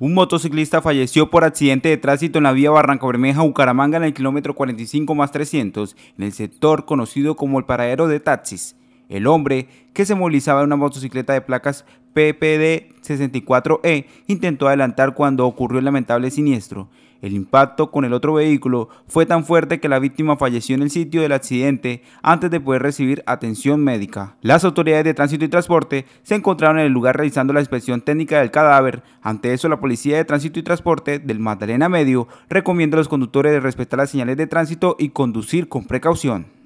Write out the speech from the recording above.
Un motociclista falleció por accidente de tránsito en la vía Barranco Bermeja-Bucaramanga en el kilómetro 45 más 300, en el sector conocido como el paradero de taxis. El hombre, que se movilizaba en una motocicleta de placas PPD-64E, intentó adelantar cuando ocurrió el lamentable siniestro. El impacto con el otro vehículo fue tan fuerte que la víctima falleció en el sitio del accidente antes de poder recibir atención médica. Las autoridades de tránsito y transporte se encontraron en el lugar realizando la inspección técnica del cadáver. Ante eso, la Policía de Tránsito y Transporte del Magdalena Medio recomienda a los conductores de respetar las señales de tránsito y conducir con precaución.